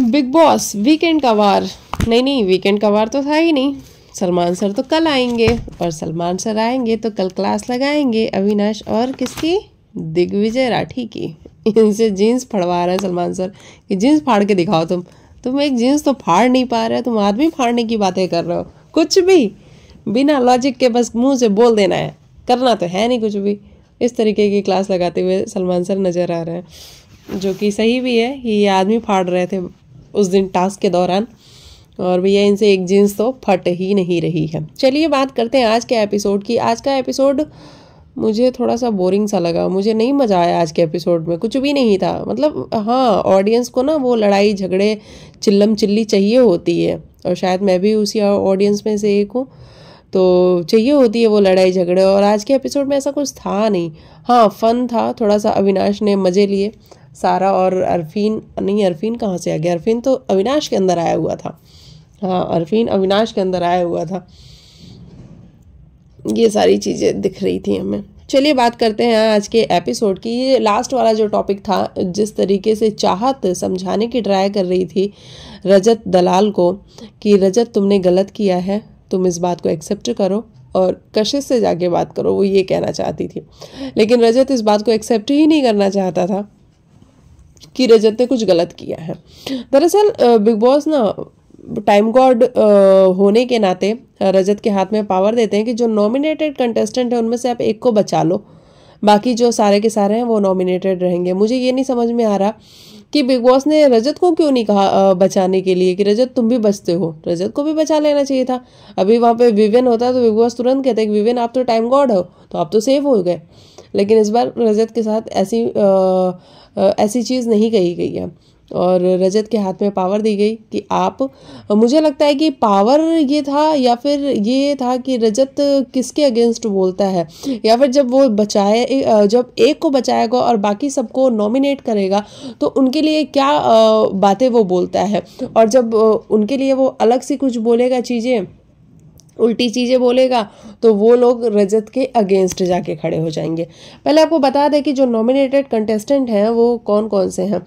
big boss weekend का वार नहीं नहीं वीकेंड का वार तो था ही नहीं सलमान सर तो कल आएंगे और सलमान सर आएंगे तो कल क्लास लगाएंगे अविनाश और किसकी दिग्विजय राठी की इनसे जीन्स फड़वा रहा है सलमान सर कि जीन्स फाड़ के दिखाओ तुम तुम एक जीन्स तो फाड़ नहीं पा रहे हो तुम आदमी फाड़ने की बातें कर रहे हो कुछ भी बिना लॉजिक के बस मुंह से बोल देना है करना तो है नहीं कुछ भी इस तरीके की क्लास लगाते हुए सलमान सर नज़र आ रहे हैं जो कि सही भी है कि ये आदमी फाड़ रहे थे उस दिन टास्क के दौरान और भैया इनसे एक जीन्स तो फट ही नहीं रही है चलिए बात करते हैं आज के एपिसोड की आज का एपिसोड मुझे थोड़ा सा बोरिंग सा लगा मुझे नहीं मज़ा आया आज के एपिसोड में कुछ भी नहीं था मतलब हाँ ऑडियंस को ना वो लड़ाई झगड़े चिल्लम चिल्ली चाहिए होती है और शायद मैं भी उसी ऑडियंस में से एक हूँ तो चाहिए होती है वो लड़ाई झगड़े और आज के एपिसोड में ऐसा कुछ था नहीं हाँ फन था थोड़ा सा अविनाश ने मज़े लिए सारा और अरफीन नहीं अरफीन कहाँ से आ गया अरफीन तो अविनाश के अंदर आया हुआ था हाँ अरफीन अविनाश के अंदर आया हुआ था ये सारी चीज़ें दिख रही थी हमें चलिए बात करते हैं आज के एपिसोड की ये लास्ट वाला जो टॉपिक था जिस तरीके से चाहत समझाने की ट्राई कर रही थी रजत दलाल को कि रजत तुमने गलत किया है तुम इस बात को एक्सेप्ट करो और कशिश से जाके बात करो वो ये कहना चाहती थी लेकिन रजत इस बात को एक्सेप्ट ही नहीं करना चाहता था कि रजत ने कुछ गलत किया है दरअसल बिग बॉस ना टाइम गॉड होने के नाते रजत के हाथ में पावर देते हैं कि जो नॉमिनेटेड कंटेस्टेंट है उनमें से आप एक को बचा लो बाकी जो सारे के सारे हैं वो नॉमिनेटेड रहेंगे मुझे ये नहीं समझ में आ रहा कि बिग बॉस ने रजत को क्यों नहीं कहा बचाने के लिए कि रजत तुम भी बचते हो रजत को भी बचा लेना चाहिए था अभी वहाँ पे विवेन होता है तो बिग बॉस तुरंत कहते कि विवेन आप तो टाइम गॉड हो तो आप तो सेफ हो गए लेकिन इस बार रजत के साथ ऐसी ऐसी चीज़ नहीं कही गई है और रजत के हाथ में पावर दी गई कि आप मुझे लगता है कि पावर ये था या फिर ये था कि रजत किसके अगेंस्ट बोलता है या फिर जब वो बचाए जब एक को बचाएगा और बाकी सबको नॉमिनेट करेगा तो उनके लिए क्या बातें वो बोलता है और जब उनके लिए वो अलग से कुछ बोलेगा चीज़ें उल्टी चीज़ें बोलेगा तो वो लोग रजत के अगेंस्ट जाके खड़े हो जाएंगे पहले आपको बता दें कि जो नॉमिनेटेड कंटेस्टेंट हैं वो कौन कौन से हैं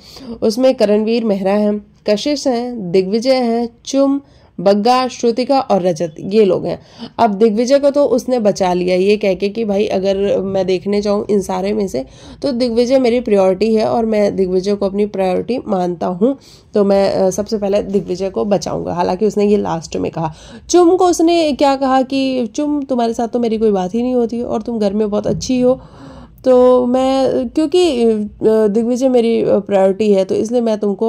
उसमें करणवीर मेहरा हैं कशिश हैं दिग्विजय हैं चुम बग्गा श्रुतिका और रजत ये लोग हैं अब दिग्विजय को तो उसने बचा लिया ये कह के कि भाई अगर मैं देखने जाऊँ इन सारे में से तो दिग्विजय मेरी प्रायोरिटी है और मैं दिग्विजय को अपनी प्रायोरिटी मानता हूँ तो मैं सबसे पहले दिग्विजय को बचाऊंगा हालांकि उसने ये लास्ट में कहा चुम को उसने क्या कहा कि चुम तुम्हारे साथ तो मेरी कोई बात ही नहीं होती और तुम घर में बहुत अच्छी हो तो मैं क्योंकि दिग्विजय मेरी प्रायोरिटी है तो इसलिए मैं तुमको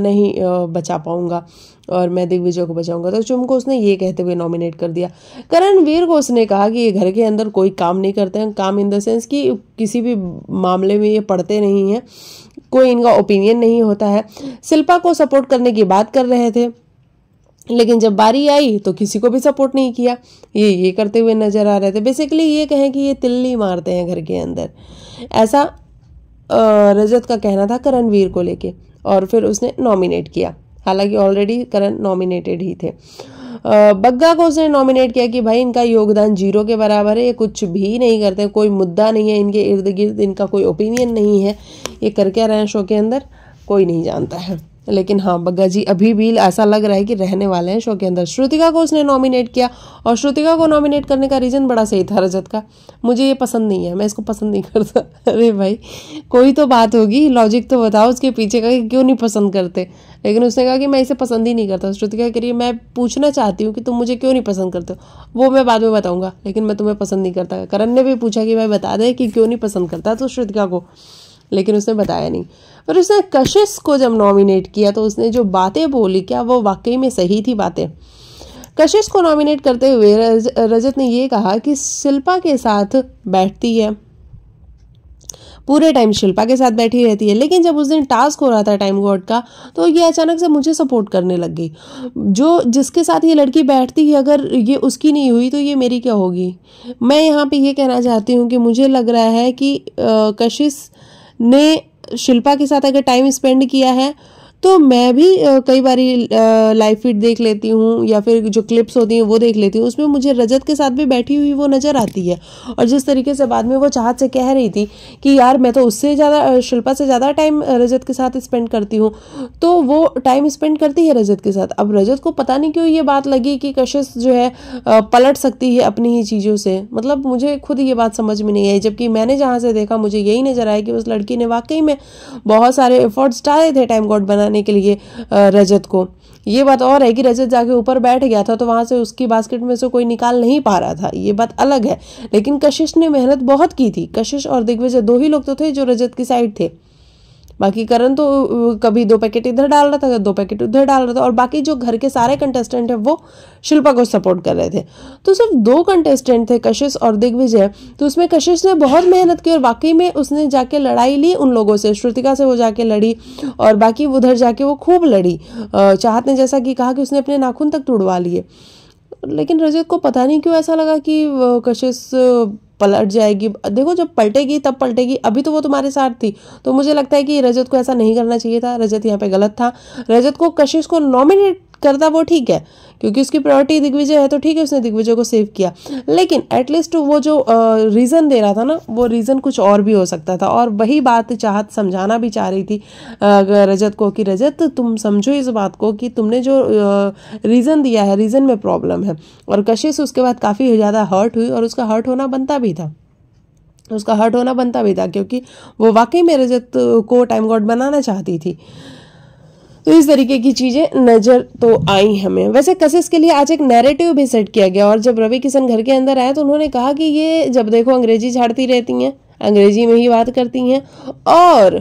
नहीं बचा पाऊँगा और मैं दिग्विजय को बचाऊंगा तो चुम को उसने ये कहते हुए नॉमिनेट कर दिया करणवीर को उसने कहा कि ये घर के अंदर कोई काम नहीं करते हैं काम इन द सेंस कि किसी भी मामले में ये पढ़ते नहीं हैं कोई इनका ओपिनियन नहीं होता है शिल्पा को सपोर्ट करने की बात कर रहे थे लेकिन जब बारी आई तो किसी को भी सपोर्ट नहीं किया ये ये करते हुए नज़र आ रहे थे बेसिकली ये कहें कि ये तिल्ली मारते हैं घर के अंदर ऐसा रजत का कहना था करणवीर को लेके और फिर उसने नॉमिनेट किया हालांकि ऑलरेडी करण नॉमिनेटेड ही थे बग्गा को उसने नॉमिनेट किया कि भाई इनका योगदान जीरो के बराबर है ये कुछ भी नहीं करते कोई मुद्दा नहीं है इनके इर्द गिर्द इनका कोई ओपिनियन नहीं है ये कर क्या रहे हैं शो के अंदर कोई नहीं जानता है लेकिन हाँ बग्गा जी अभी भी ऐसा लग रहा है कि रहने वाले हैं शो के अंदर श्रुतिका को उसने नॉमिनेट किया और श्रुतिका को नॉमिनेट करने का रीज़न बड़ा सही था रजत का मुझे ये पसंद नहीं है मैं इसको पसंद नहीं करता अरे भाई कोई तो बात होगी लॉजिक तो बताओ उसके पीछे का कि क्यों नहीं पसंद करते लेकिन उसने कहा कि मैं इसे पसंद ही नहीं करता श्रुतिका के लिए मैं पूछना चाहती हूँ कि तुम मुझे क्यों नहीं पसंद करते हो वो मैं बाद में बताऊँगा लेकिन मैं तुम्हें पसंद नहीं करता करण ने भी पूछा कि भाई बता दें कि क्यों नहीं पसंद करता तो श्रुतिका को लेकिन उसने बताया नहीं पर उसने कशिश को जब नॉमिनेट किया तो उसने जो बातें बोली क्या वो वाकई में सही थी बातें कशिश को नॉमिनेट करते हुए रज, रजत ने ये कहा कि शिल्पा के साथ बैठती है पूरे टाइम शिल्पा के साथ बैठी रहती है लेकिन जब उस दिन टास्क हो रहा था टाइम गॉड का तो ये अचानक से मुझे सपोर्ट करने लग गई जो जिसके साथ ये लड़की बैठती है अगर ये उसकी नहीं हुई तो ये मेरी क्या होगी मैं यहाँ पे ये कहना चाहती हूँ कि मुझे लग रहा है कि कशिश ने शिल्पा के साथ अगर टाइम स्पेंड किया है तो मैं भी कई बार लाइव फीड देख लेती हूँ या फिर जो क्लिप्स होती हैं वो देख लेती हूँ उसमें मुझे रजत के साथ भी बैठी हुई वो नज़र आती है और जिस तरीके से बाद में वो चाहत से कह रही थी कि यार मैं तो उससे ज़्यादा शिल्पा से ज़्यादा टाइम रजत के साथ स्पेंड करती हूँ तो वो टाइम स्पेंड करती है रजत के साथ अब रजत को पता नहीं क्यों ये बात लगी कि कशिश जो है पलट सकती है अपनी ही चीज़ों से मतलब मुझे खुद ये बात समझ में नहीं आई जबकि मैंने जहाँ से देखा मुझे यही नज़र आया कि उस लड़की ने वाकई में बहुत सारे एफर्ट्स डाले थे टाइम गॉड बना बनाने के लिए रजत को ये बात और है कि रजत जाके ऊपर बैठ गया था तो वहाँ से उसकी बास्केट में से कोई निकाल नहीं पा रहा था ये बात अलग है लेकिन कशिश ने मेहनत बहुत की थी कशिश और दिग्विजय दो ही लोग तो थे जो रजत की साइड थे बाकी करण तो कभी दो पैकेट इधर डाल रहा था तो दो पैकेट उधर डाल रहा था और बाकी जो घर के सारे कंटेस्टेंट हैं वो शिल्पा को सपोर्ट कर रहे थे तो सिर्फ दो कंटेस्टेंट थे कशिश और दिग्विजय तो उसमें कशिश ने बहुत मेहनत की और वाकई में उसने जाके लड़ाई ली उन लोगों से श्रुतिका से वो जाके लड़ी और बाकी उधर जाके वो खूब लड़ी चाहत ने जैसा कि कहा कि उसने अपने नाखून तक तुड़वा लिए लेकिन रजत को पता नहीं क्यों ऐसा लगा कि कशिश पलट जाएगी देखो जब पलटेगी तब पलटेगी अभी तो वो तुम्हारे साथ थी तो मुझे लगता है कि रजत को ऐसा नहीं करना चाहिए था रजत यहाँ पे गलत था रजत को कशिश को नॉमिनेट करता वो ठीक है क्योंकि उसकी प्रायोरिटी दिग्विजय है तो ठीक है उसने दिग्विजय को सेव किया लेकिन एटलीस्ट वो जो रीज़न दे रहा था ना वो रीज़न कुछ और भी हो सकता था और वही बात चाहत समझाना भी चाह रही थी रजत को कि रजत तुम समझो इस बात को कि तुमने जो रीज़न दिया है रीज़न में प्रॉब्लम है और कशिश उसके बाद काफ़ी ज़्यादा हर्ट हुई और उसका हर्ट होना बनता भी था उसका हर्ट होना बनता भी था क्योंकि वो वाकई में रजत को टाइम गॉड बनाना चाहती थी तो इस तरीके की चीज़ें नज़र तो आई हमें वैसे कशिश के लिए आज एक नैरेटिव भी सेट किया गया और जब रवि किशन घर के अंदर आए तो उन्होंने कहा कि ये जब देखो अंग्रेजी झाड़ती रहती हैं अंग्रेजी में ही बात करती हैं और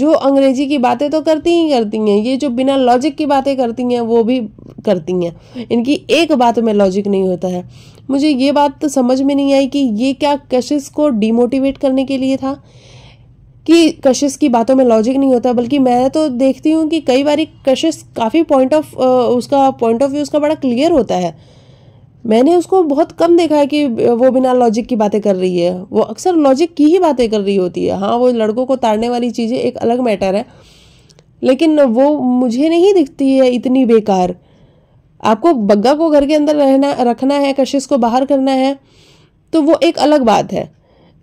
जो अंग्रेजी की बातें तो करती ही करती हैं ये जो बिना लॉजिक की बातें करती हैं वो भी करती हैं इनकी एक बात में लॉजिक नहीं होता है मुझे ये बात तो समझ में नहीं आई कि ये क्या कशिश को डिमोटिवेट करने के लिए था कि कशिश की बातों में लॉजिक नहीं होता बल्कि मैं तो देखती हूँ कि कई बार कशिश काफ़ी पॉइंट ऑफ उसका पॉइंट ऑफ व्यू उसका बड़ा क्लियर होता है मैंने उसको बहुत कम देखा है कि वो बिना लॉजिक की बातें कर रही है वो अक्सर लॉजिक की ही बातें कर रही होती है हाँ वो लड़कों को ताड़ने वाली चीज़ें एक अलग मैटर है लेकिन वो मुझे नहीं दिखती है इतनी बेकार आपको बग्गा को घर के अंदर रहना रखना है कशिश को बाहर करना है तो वो एक अलग बात है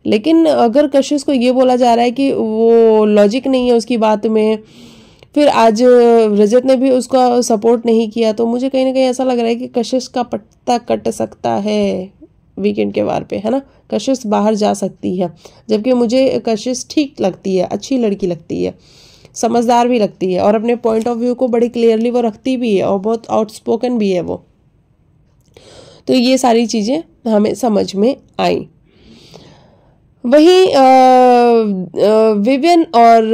लेकिन अगर कशिश को ये बोला जा रहा है कि वो लॉजिक नहीं है उसकी बात में फिर आज रजत ने भी उसका सपोर्ट नहीं किया तो मुझे कहीं ना कहीं ऐसा लग रहा है कि कशिश का पत्ता कट सकता है वीकेंड के वार पे है ना कशिश बाहर जा सकती है जबकि मुझे कशिश ठीक लगती है अच्छी लड़की लगती है समझदार भी लगती है और अपने पॉइंट ऑफ व्यू को बड़ी क्लियरली वो रखती भी है और बहुत आउटस्पोकन भी है वो तो ये सारी चीज़ें हमें समझ में आई वहीं विवियन और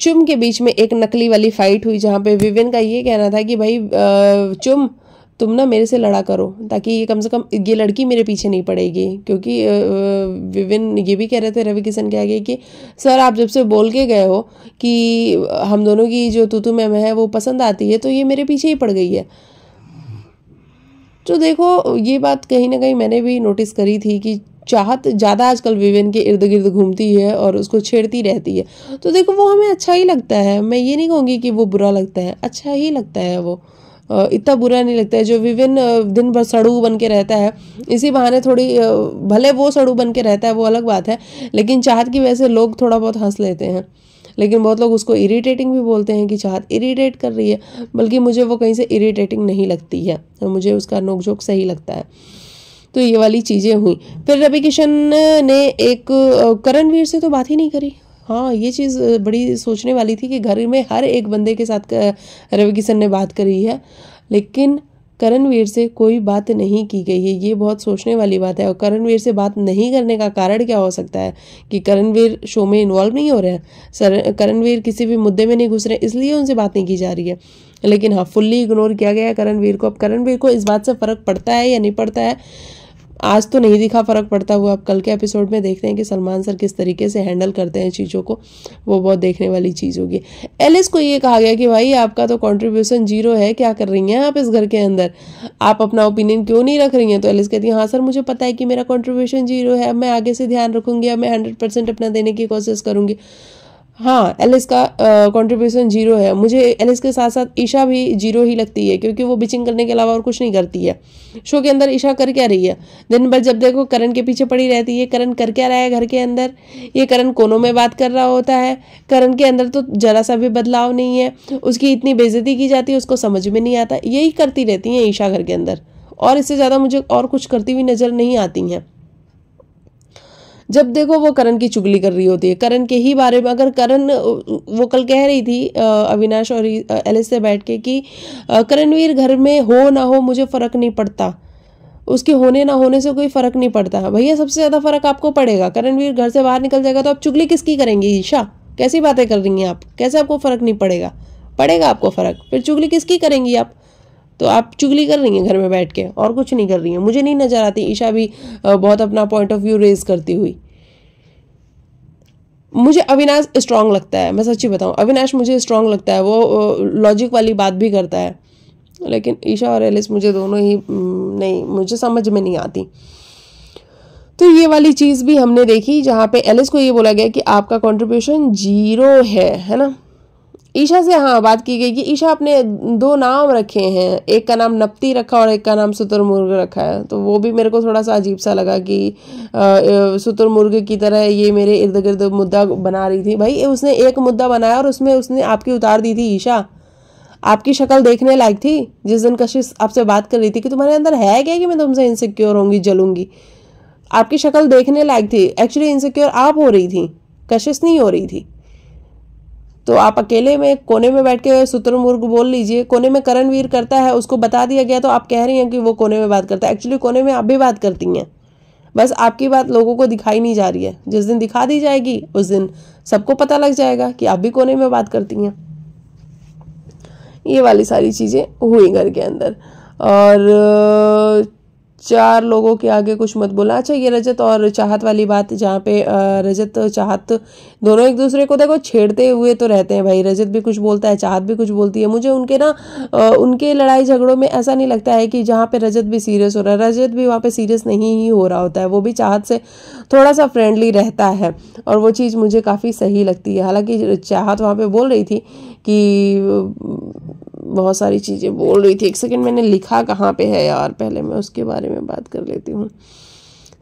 चुम के बीच में एक नकली वाली फाइट हुई जहाँ पे विवियन का ये कहना था कि भाई चुम तुम ना मेरे से लड़ा करो ताकि ये कम से कम ये लड़की मेरे पीछे नहीं पड़ेगी क्योंकि विविन ये भी कह रहे थे रवि किशन के आगे कि सर आप जब से बोल के गए हो कि हम दोनों की जो तू मैम है वो पसंद आती है तो ये मेरे पीछे ही पड़ गई है तो देखो ये बात कहीं ना कहीं मैंने भी नोटिस करी थी कि चाहत ज़्यादा आजकल विवेन के इर्द गिर्द घूमती है और उसको छेड़ती रहती है तो देखो वो हमें अच्छा ही लगता है मैं ये नहीं कहूँगी कि वो बुरा लगता है अच्छा ही लगता है वो इतना बुरा नहीं लगता है जो विविन दिन भर सड़ू बन के रहता है इसी बहाने थोड़ी भले वो सड़ू बन के रहता है वो अलग बात है लेकिन चाहत की वजह से लोग थोड़ा बहुत हंस लेते हैं लेकिन बहुत लोग उसको इरिटेटिंग भी बोलते हैं कि चाहत इरिटेट कर रही है बल्कि मुझे वो कहीं से इरिटेटिंग नहीं लगती है तो मुझे उसका नोकझोंक सही लगता है तो ये वाली चीज़ें हुई फिर रवि किशन ने एक करणवीर से तो बात ही नहीं करी हाँ ये चीज़ बड़ी सोचने वाली थी कि घर में हर एक बंदे के साथ रवि किशन ने बात करी है लेकिन करणवीर से कोई बात नहीं की गई है ये बहुत सोचने वाली बात है और करणवीर से बात नहीं करने का कारण क्या हो सकता है कि करणवीर शो में इन्वॉल्व नहीं हो रहे हैं सर करणवीर किसी भी मुद्दे में नहीं घुस रहे इसलिए उनसे बात नहीं की जा रही है लेकिन हाँ फुल्ली इग्नोर किया गया है करणवीर को अब करणवीर को इस बात से फ़र्क पड़ता है या नहीं पड़ता है आज तो नहीं दिखा फ़र्क पड़ता हुआ आप कल के एपिसोड में देखते हैं कि सलमान सर किस तरीके से हैंडल करते हैं चीज़ों को वो बहुत देखने वाली चीज़ होगी एलिस को ये कहा गया कि भाई आपका तो कॉन्ट्रीब्यूशन जीरो है क्या कर रही हैं आप इस घर के अंदर आप अपना ओपिनियन क्यों नहीं रख रही हैं तो एलिस कहती हैं हाँ सर मुझे पता है कि मेरा कॉन्ट्रीब्यूशन जीरो है अब मैं आगे से ध्यान रखूँगी अब मैं हंड्रेड अपना देने की कोशिश करूँगी हाँ एलिस का कंट्रीब्यूशन जीरो है मुझे एलिस के साथ साथ ईशा भी जीरो ही लगती है क्योंकि वो बिचिंग करने के अलावा और कुछ नहीं करती है शो के अंदर ईशा कर क्या रही है दिन भर जब देखो करण के पीछे पड़ी रहती है करण कर क्या रहा है घर के अंदर ये करण कोनों में बात कर रहा होता है करण के अंदर तो जरा सा भी बदलाव नहीं है उसकी इतनी बेजती की जाती है उसको समझ में नहीं आता यही करती रहती हैं ईशा घर के अंदर और इससे ज़्यादा मुझे और कुछ करती हुई नज़र नहीं आती हैं जब देखो वो करण की चुगली कर रही होती है करण के ही बारे में अगर करण वो कल कह रही थी अविनाश और एलिस से बैठ के कि करणवीर घर में हो ना हो मुझे फ़र्क नहीं पड़ता उसके होने ना होने से कोई फ़र्क नहीं पड़ता भैया सबसे ज़्यादा फ़र्क आपको पड़ेगा करणवीर घर से बाहर निकल जाएगा तो आप चुगली किसकी करेंगी ईशा कैसी बातें कर रही हैं आप कैसे आपको फ़र्क नहीं पड़ेगा पड़ेगा आपको फ़र्क फिर चुगली किसकी करेंगी आप तो आप चुगली कर रही हैं घर में बैठ के और कुछ नहीं कर रही हैं मुझे नहीं नज़र आती ईशा भी बहुत अपना पॉइंट ऑफ व्यू रेज करती हुई मुझे अविनाश स्ट्रांग लगता है मैं सच्ची बताऊं अविनाश मुझे स्ट्रांग लगता है वो लॉजिक वाली बात भी करता है लेकिन ईशा और एलिस मुझे दोनों ही नहीं मुझे समझ में नहीं आती तो ये वाली चीज़ भी हमने देखी जहाँ पे एलिस को ये बोला गया कि आपका कंट्रीब्यूशन जीरो है है ना ईशा से हाँ बात की गई कि ईशा अपने दो नाम रखे हैं एक का नाम नपती रखा और एक का नाम सुतुरमुर्ग रखा है तो वो भी मेरे को थोड़ा सा अजीब सा लगा कि सुतुरमुर्ग की तरह ये मेरे इर्द गिर्द मुद्दा बना रही थी भाई उसने एक मुद्दा बनाया और उसमें उसने आपकी उतार दी थी ईशा आपकी शक्ल देखने लायक थी जिस दिन कशिश आपसे बात कर रही थी कि तुम्हारे अंदर है क्या कि मैं तुमसे इनसिक्योर होंगी जलूंगी आपकी शक्ल देखने लायक थी एक्चुअली इनसिक्योर आप हो रही थी कशिश नहीं हो रही थी तो आप अकेले में कोने में बैठ के सूत्रमुर्ग बोल लीजिए कोने में करणवीर करता है उसको बता दिया गया तो आप कह रही हैं कि वो कोने में बात करता है एक्चुअली कोने में आप भी बात करती हैं बस आपकी बात लोगों को दिखाई नहीं जा रही है जिस दिन दिखा दी जाएगी उस दिन सबको पता लग जाएगा कि आप भी कोने में बात करती हैं ये वाली सारी चीज़ें हुई घर के अंदर और चार लोगों के आगे कुछ मत बोला अच्छा ये रजत और चाहत वाली बात जहाँ पे रजत चाहत दोनों एक दूसरे को देखो छेड़ते हुए तो रहते हैं भाई रजत भी कुछ बोलता है चाहत भी कुछ बोलती है मुझे उनके ना उनके लड़ाई झगड़ों में ऐसा नहीं लगता है कि जहाँ पे रजत भी सीरियस हो रहा है रजत भी वहाँ पर सीरियस नहीं ही हो रहा होता है वो भी चाहत से थोड़ा सा फ्रेंडली रहता है और वो चीज़ मुझे काफ़ी सही लगती है हालाँकि चाहत वहाँ पर बोल रही थी कि बहुत सारी चीज़ें बोल रही थी एक सेकेंड मैंने लिखा कहाँ पे है यार पहले मैं उसके बारे में बात कर लेती हूँ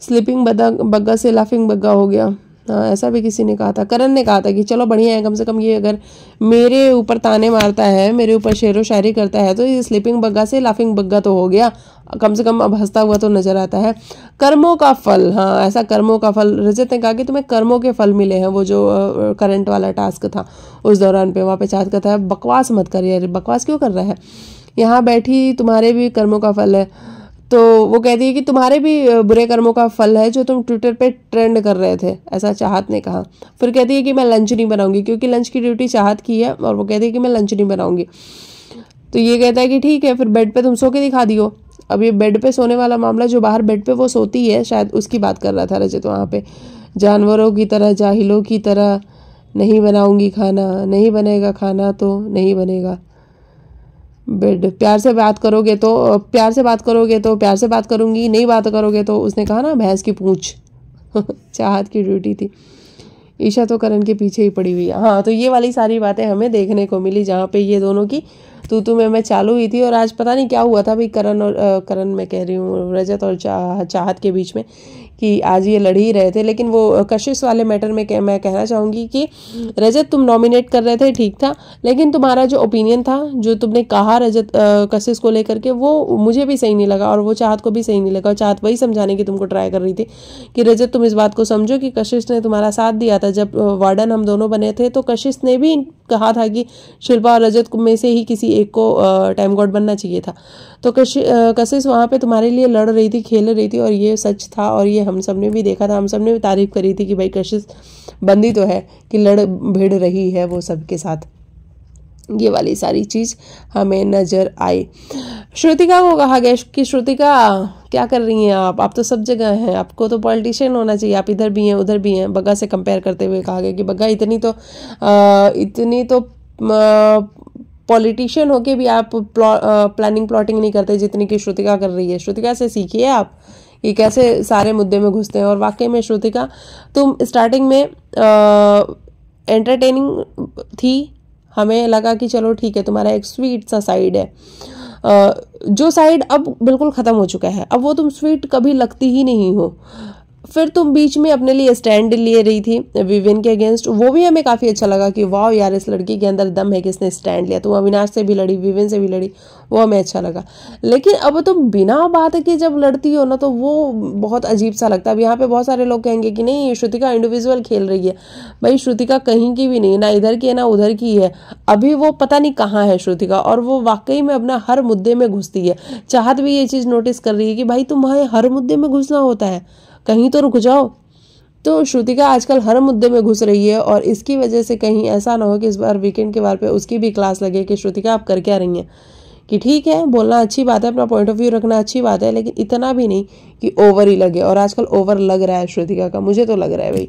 स्लीपिंग बदा बग्गा से लाफिंग बग्गा हो गया ऐसा भी किसी ने कहा था करण ने कहा था कि चलो बढ़िया है कम से कम ये अगर मेरे ऊपर ताने मारता है मेरे ऊपर शेर व शायरी करता है तो ये स्लीपिंग बग्गा से लाफिंग बग्गा तो हो गया कम से कम अब हंसता हुआ तो नजर आता है कर्मों का फल हाँ ऐसा कर्मों का फल रजत ने कहा कि तुम्हें कर्मों के फल मिले हैं वो जो करंट वाला टास्क था उस दौरान पे वहाँ पे चाहत कहता है बकवास मत कर यार बकवास क्यों कर रहा है यहाँ बैठी तुम्हारे भी कर्मों का फल है तो वो कहती है कि तुम्हारे भी बुरे कर्मों का फल है जो तुम ट्विटर पे ट्रेंड कर रहे थे ऐसा चाहत ने कहा फिर कहती है कि मैं लंच नहीं बनाऊंगी क्योंकि लंच की ड्यूटी चाहत की है और वो कहती है कि मैं लंच नहीं बनाऊंगी तो ये कहता है कि ठीक है फिर बेड पे तुम सो के दिखा दियो अब ये बेड पे सोने वाला मामला जो बाहर बेड पे वो सोती है शायद उसकी बात कर रहा था रजत वहाँ पे जानवरों की तरह जाहिलों की तरह नहीं बनाऊंगी खाना नहीं बनेगा खाना तो नहीं बनेगा बेड प्यार से बात करोगे तो प्यार से बात करोगे तो प्यार से बात करूँगी नहीं बात करोगे तो उसने कहा ना भैंस की पूँछ चाहत की ड्यूटी थी ईशा तो करण के पीछे ही पड़ी हुई है हाँ तो ये वाली सारी बातें हमें देखने को मिली जहाँ पे ये दोनों की तू तू में मैं चालू हुई थी और आज पता नहीं क्या हुआ था भाई करण और करण मैं कह रही हूँ रजत और चाह चाहत के बीच में कि आज ये लड़ ही रहे थे लेकिन वो कशिश वाले मैटर में कह, मैं कहना चाहूँगी कि रजत तुम नॉमिनेट कर रहे थे ठीक था लेकिन तुम्हारा जो ओपिनियन था जो तुमने कहा रजत कशिश को लेकर के वो मुझे भी सही नहीं लगा और वो चाहत को भी सही नहीं लगा और चाहत वही समझाने की तुमको ट्राई कर रही थी कि रजत तुम इस बात को समझो कि कशिश ने तुम्हारा साथ दिया था जब वार्डन हम दोनों बने थे तो कशिश ने भी कहा था कि शिल्पा और रजत में से ही किसी एक को टाइम गॉड बनना चाहिए था तो कश कशिश वहाँ पे तुम्हारे लिए लड़ रही थी खेल रही थी और ये सच था और ये हम सब ने भी देखा था हम सब ने भी तारीफ करी थी कि भाई कशिश बंदी तो है कि लड़ भिड़ रही है वो सबके साथ ये वाली सारी चीज़ हमें नज़र आई श्रुतिका को कहा गया कि श्रुतिका क्या कर रही हैं आप आप तो सब जगह हैं आपको तो पॉलिटिशियन होना चाहिए आप इधर भी हैं उधर भी हैं बग्गा से कंपेयर करते हुए कहा गया कि बग्गा इतनी तो आ, इतनी तो पॉलिटिशियन होके भी आप प्लानिंग प्लॉटिंग नहीं करते जितनी कि श्रुतिका कर रही है श्रुतिका से सीखिए आप कि कैसे सारे मुद्दे में घुसते हैं और वाकई में श्रुतिका तुम स्टार्टिंग में एंटरटेनिंग थी हमें लगा कि चलो ठीक है तुम्हारा एक स्वीट सा साइड है जो साइड अब बिल्कुल ख़त्म हो चुका है अब वो तुम स्वीट कभी लगती ही नहीं हो फिर तुम बीच में अपने लिए स्टैंड लिए रही थी विवेन के अगेंस्ट वो भी हमें काफ़ी अच्छा लगा कि वाह यार इस लड़की के अंदर दम है कि इसने स्टैंड लिया तुम अविनाश से भी लड़ी विवेन से भी लड़ी वो हमें अच्छा लगा लेकिन अब तुम बिना बात के जब लड़ती हो ना तो वो बहुत अजीब सा लगता है अब यहाँ पे बहुत सारे लोग कहेंगे कि नहीं श्रुतिका इंडिविजुअल खेल रही है भाई श्रुतिका कहीं की भी नहीं ना इधर की है ना उधर की है अभी वो पता नहीं कहाँ है श्रुतिका और वो वाकई में अपना हर मुद्दे में घुसती है चाहत भी ये चीज़ नोटिस कर रही है कि भाई तुम्हें हर मुद्दे में घुसना होता है कहीं तो रुक जाओ तो श्रुतिका आजकल हर मुद्दे में घुस रही है और इसकी वजह से कहीं ऐसा ना हो कि इस बार वीकेंड के बार पे उसकी भी क्लास लगे कि श्रुतिका आप कर क्या रही हैं कि ठीक है बोलना अच्छी बात है अपना पॉइंट ऑफ व्यू रखना अच्छी बात है लेकिन इतना भी नहीं कि ओवर ही लगे और आजकल ओवर लग रहा है श्रुतिका का मुझे तो लग रहा है भाई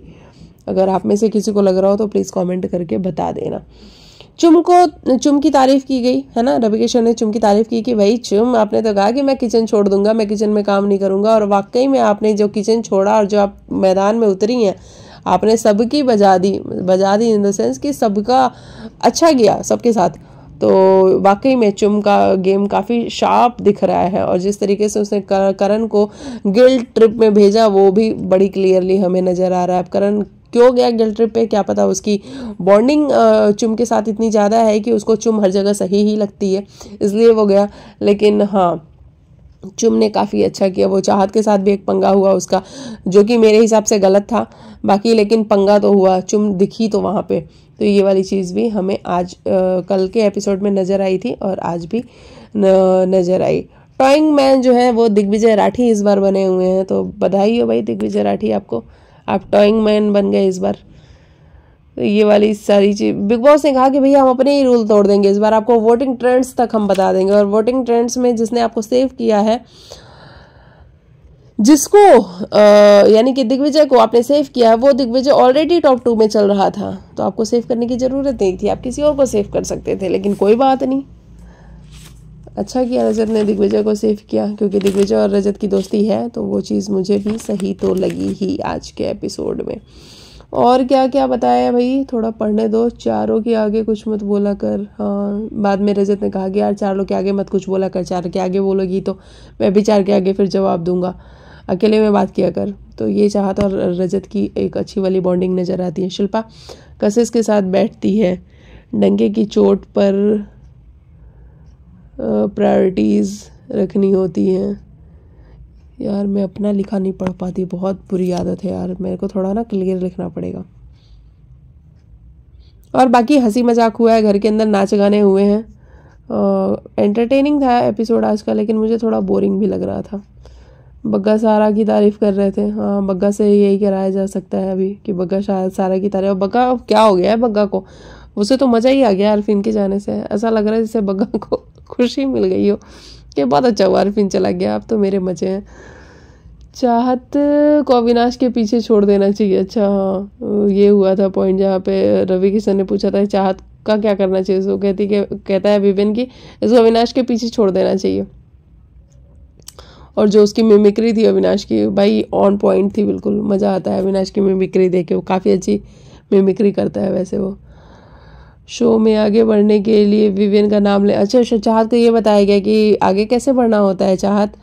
अगर आप में से किसी को लग रहा हो तो प्लीज़ कॉमेंट करके बता देना चुम को चुम की तारीफ की गई है ना रवि किशन ने चुम की तारीफ की कि भाई चुम आपने तो कहा कि मैं किचन छोड़ दूंगा मैं किचन में काम नहीं करूंगा और वाकई में आपने जो किचन छोड़ा और जो आप मैदान में उतरी हैं आपने सबकी बजा दी बजा दी इन द सेंस कि सबका अच्छा गया सबके साथ तो वाकई में चुम का गेम काफ़ी शार्प दिख रहा है और जिस तरीके से उसने करण को गिल्ड ट्रिप में भेजा वो भी बड़ी क्लियरली हमें नज़र आ रहा है अब करण क्यों गया गिल ट्रिप पे क्या पता उसकी बॉन्डिंग चुम के साथ इतनी ज़्यादा है कि उसको चुम हर जगह सही ही लगती है इसलिए वो गया लेकिन हाँ चुम ने काफ़ी अच्छा किया वो चाहत के साथ भी एक पंगा हुआ उसका जो कि मेरे हिसाब से गलत था बाकी लेकिन पंगा तो हुआ चुम दिखी तो वहाँ पे तो ये वाली चीज़ भी हमें आज आ, कल के एपिसोड में नज़र आई थी और आज भी न, नज़र आई टॉइंग मैन जो है वो दिग्विजय राठी इस बार बने हुए हैं तो बधाई हो भाई दिग्विजय राठी आपको आप टॉइंग मैन बन गए इस बार तो ये वाली सारी चीज बिग बॉस ने कहा कि भैया हम अपने ही रूल तोड़ देंगे इस बार आपको वोटिंग ट्रेंड्स तक हम बता देंगे और वोटिंग ट्रेंड्स में जिसने आपको सेव किया है जिसको यानी कि दिग्विजय को आपने सेव किया है वो दिग्विजय ऑलरेडी टॉप टू में चल रहा था तो आपको सेव करने की ज़रूरत नहीं थी आप किसी और को सेव कर सकते थे लेकिन कोई बात नहीं अच्छा किया रजत ने दिग्विजय को सेव किया क्योंकि दिग्विजय और रजत की दोस्ती है तो वो चीज़ मुझे भी सही तो लगी ही आज के एपिसोड में और क्या क्या बताया भाई थोड़ा पढ़ने दो चारों के आगे कुछ मत बोला कर हाँ बाद में रजत ने कहा कि यार चारों के आगे मत कुछ बोला कर चार के आगे बोलोगी तो मैं भी चार के आगे फिर जवाब दूंगा अकेले में बात किया कर तो ये चाहता तो और रजत की एक अच्छी वाली बॉन्डिंग नज़र आती है शिल्पा कशिश के साथ बैठती है डंगे की चोट पर प्रायोरिटीज़ रखनी होती हैं यार मैं अपना लिखा नहीं पढ़ पाती बहुत बुरी आदत है यार मेरे को थोड़ा ना क्लियर लिखना पड़ेगा और बाकी हंसी मजाक हुआ है घर के अंदर नाच गाने हुए हैं एंटरटेनिंग था एपिसोड आज का लेकिन मुझे थोड़ा बोरिंग भी लग रहा था बग्गा सारा की तारीफ़ कर रहे थे हाँ बग्गा से यही कराया जा सकता है अभी कि बग्गा शायद सारा की तारीफ बग्गा क्या हो गया है बग्गा को उसे तो मज़ा ही आ गया अरफिन के जाने से ऐसा लग रहा है जैसे बग्गा को खुशी मिल गई हो ये बहुत अच्छा हुआ अरफिन चला गया आप तो मेरे मजे हैं चाहत को अविनाश के पीछे छोड़ देना चाहिए अच्छा हाँ ये हुआ था पॉइंट जहाँ पे रवि किशन ने पूछा था चाहत का क्या करना चाहिए उसको कहती के कहता है विपिन की इसको अविनाश के पीछे छोड़ देना चाहिए और जो उसकी मिमिक्री थी अविनाश की भाई ऑन पॉइंट थी बिल्कुल मज़ा आता है अविनाश की मिमिक्री देख के वो काफ़ी अच्छी मिमिक्री करता है वैसे वो शो में आगे बढ़ने के लिए विवियन का नाम ले अच्छा अच्छा चाहत को ये बताया गया कि आगे कैसे बढ़ना होता है चाहत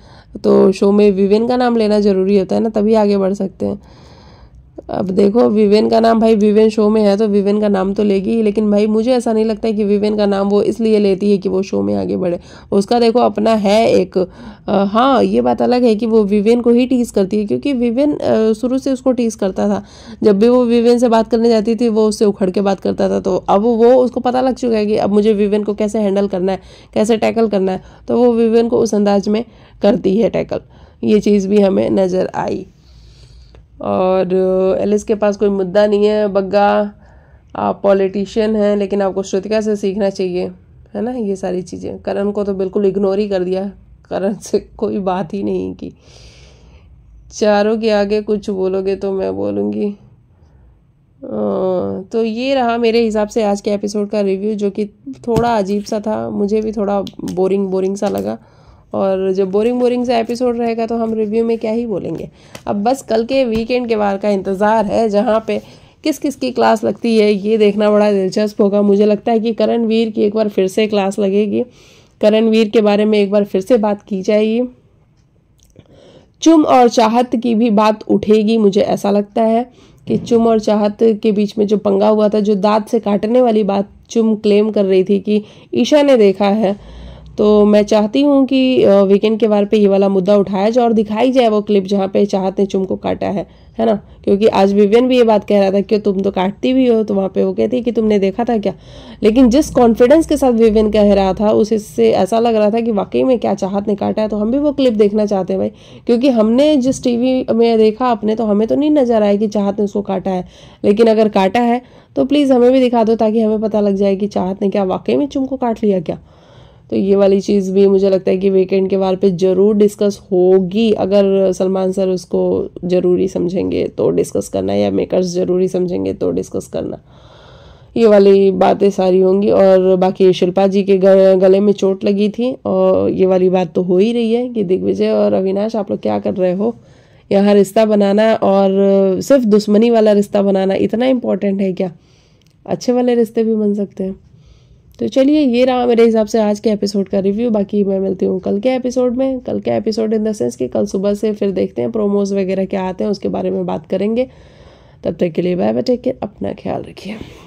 तो शो में विवियन का नाम लेना ज़रूरी होता है ना तभी आगे बढ़ सकते हैं अब देखो विवेन का नाम भाई विवेन शो में है तो विवेन का नाम तो लेगी ही लेकिन भाई मुझे ऐसा नहीं लगता है कि विवेन का नाम वो इसलिए लेती है कि वो शो में आगे बढ़े उसका देखो अपना है एक आ, हाँ ये बात अलग है कि वो विवेन को ही टीस करती है क्योंकि विवेन शुरू से उसको टीस करता था जब भी वो विवेन से बात करने जाती थी वो उससे उखड़ के बात करता था तो अब वो उसको पता लग चुका है कि अब मुझे विवेन को कैसे हैंडल करना है कैसे टैकल करना है तो वो विवेन को उस अंदाज में करती है टैकल ये चीज़ भी हमें नज़र आई और एलिस के पास कोई मुद्दा नहीं है बग्गा आप पॉलिटिशियन हैं लेकिन आपको श्रुतिका से सीखना चाहिए है ना ये सारी चीज़ें करण को तो बिल्कुल इग्नोर ही कर दिया करण से कोई बात ही नहीं की चारों के आगे कुछ बोलोगे तो मैं बोलूँगी तो ये रहा मेरे हिसाब से आज के एपिसोड का रिव्यू जो कि थोड़ा अजीब सा था मुझे भी थोड़ा बोरिंग बोरिंग सा लगा और जो बोरिंग बोरिंग सा एपिसोड रहेगा तो हम रिव्यू में क्या ही बोलेंगे अब बस कल के वीकेंड के बार का इंतज़ार है जहाँ पे किस किस की क्लास लगती है ये देखना बड़ा दिलचस्प होगा मुझे लगता है कि करण वीर की एक बार फिर से क्लास लगेगी करण वीर के बारे में एक बार फिर से बात की जाएगी चुम और चाहत की भी बात उठेगी मुझे ऐसा लगता है कि चुम और चाहत के बीच में जो पंगा हुआ था जो दांत से काटने वाली बात चुम क्लेम कर रही थी कि ईशा ने देखा है तो मैं चाहती हूँ कि वीकेंड के बार पे ये वाला मुद्दा उठाया जाए और दिखाई जाए वो क्लिप जहाँ पे चाहत ने चुम को काटा है है ना क्योंकि आज विवियन भी ये बात कह रहा था कि तुम तो काटती भी हो तो वहाँ पे वो कहती है कि तुमने देखा था क्या लेकिन जिस कॉन्फिडेंस के साथ विवियन कह रहा था उस इससे ऐसा लग रहा था कि वाकई में क्या चाहत ने काटा है तो हम भी वो क्लिप देखना चाहते हैं भाई क्योंकि हमने जिस टी में देखा अपने तो हमें तो नहीं नजर आया कि चाहत ने उसको काटा है लेकिन अगर काटा है तो प्लीज़ हमें भी दिखा दो ताकि हमें पता लग जाए कि चाहत ने क्या वाकई में को काट लिया क्या तो ये वाली चीज़ भी मुझे लगता है कि वीकेंड के वार पे ज़रूर डिस्कस होगी अगर सलमान सर उसको ज़रूरी समझेंगे तो डिस्कस करना या मेकर्स ज़रूरी समझेंगे तो डिस्कस करना ये वाली बातें सारी होंगी और बाकी शिल्पा जी के गले में चोट लगी थी और ये वाली बात तो हो ही रही है कि दिग्विजय और अविनाश आप लोग क्या कर रहे हो यहाँ रिश्ता बनाना और सिर्फ दुश्मनी वाला रिश्ता बनाना इतना इम्पोर्टेंट है क्या अच्छे वाले रिश्ते भी बन सकते हैं तो चलिए ये रहा मेरे हिसाब से आज के एपिसोड का रिव्यू बाकी मैं मिलती हूँ कल के एपिसोड में कल के एपिसोड इन द सेंस कि कल सुबह से फिर देखते हैं प्रोमोज वगैरह क्या आते हैं उसके बारे में बात करेंगे तब तक के लिए बाय बाय टेक केयर अपना ख्याल रखिए